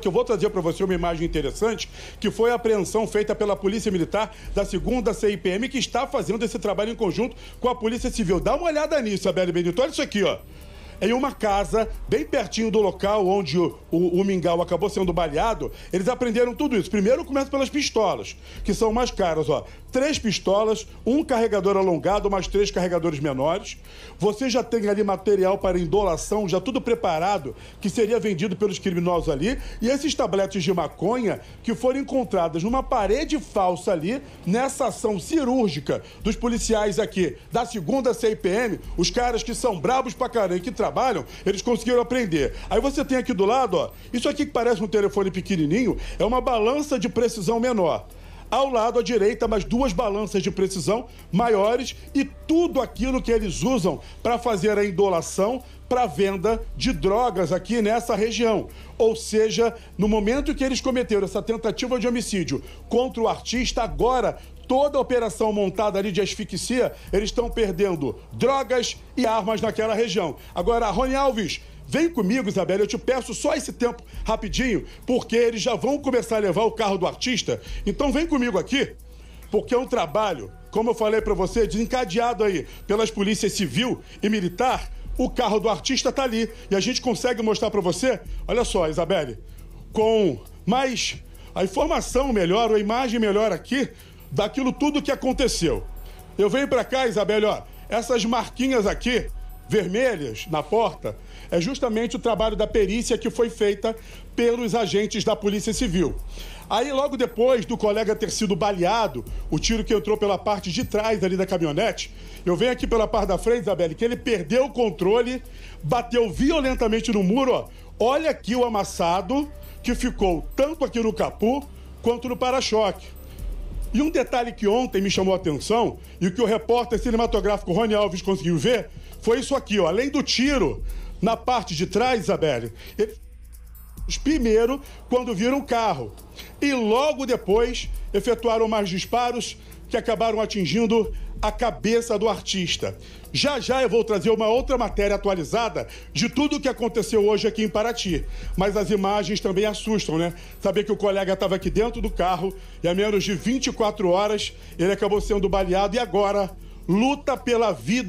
que eu vou trazer para você uma imagem interessante, que foi a apreensão feita pela Polícia Militar da segunda CIPM, que está fazendo esse trabalho em conjunto com a Polícia Civil. Dá uma olhada nisso, Abel Benito. Olha isso aqui, ó em uma casa bem pertinho do local onde o, o, o mingau acabou sendo baleado, eles aprenderam tudo isso. Primeiro começa pelas pistolas, que são mais caras, ó. Três pistolas, um carregador alongado, mais três carregadores menores. Você já tem ali material para indolação, já tudo preparado, que seria vendido pelos criminosos ali. E esses tabletes de maconha que foram encontradas numa parede falsa ali, nessa ação cirúrgica dos policiais aqui da segunda CIPM, os caras que são brabos pra caramba que trabalham trabalham, eles conseguiram aprender. Aí você tem aqui do lado, ó, isso aqui que parece um telefone pequenininho, é uma balança de precisão menor ao lado à direita, mais duas balanças de precisão maiores e tudo aquilo que eles usam para fazer a indolação para venda de drogas aqui nessa região. Ou seja, no momento que eles cometeram essa tentativa de homicídio contra o artista, agora toda a operação montada ali de asfixia, eles estão perdendo drogas e armas naquela região. Agora, Rony Alves, Vem comigo, Isabela, eu te peço só esse tempo rapidinho, porque eles já vão começar a levar o carro do artista. Então vem comigo aqui, porque é um trabalho, como eu falei para você, desencadeado aí pelas polícias civil e militar. O carro do artista tá ali e a gente consegue mostrar para você. Olha só, Isabelle, com mais a informação melhor, a imagem melhor aqui, daquilo tudo que aconteceu. Eu venho para cá, Isabel, ó, essas marquinhas aqui, vermelhas, na porta, é justamente o trabalho da perícia que foi feita pelos agentes da Polícia Civil. Aí, logo depois do colega ter sido baleado, o tiro que entrou pela parte de trás ali da caminhonete, eu venho aqui pela parte da frente, Isabelle, que ele perdeu o controle, bateu violentamente no muro, ó. Olha aqui o amassado que ficou tanto aqui no capu quanto no para-choque. E um detalhe que ontem me chamou a atenção, e que o repórter cinematográfico Rony Alves conseguiu ver, foi isso aqui, ó. Além do tiro na parte de trás, Isabelle, eles primeiro quando viram o carro. E logo depois efetuaram mais disparos que acabaram atingindo a cabeça do artista. Já já eu vou trazer uma outra matéria atualizada de tudo o que aconteceu hoje aqui em Paraty. Mas as imagens também assustam, né? Saber que o colega estava aqui dentro do carro e a menos de 24 horas ele acabou sendo baleado e agora luta pela vida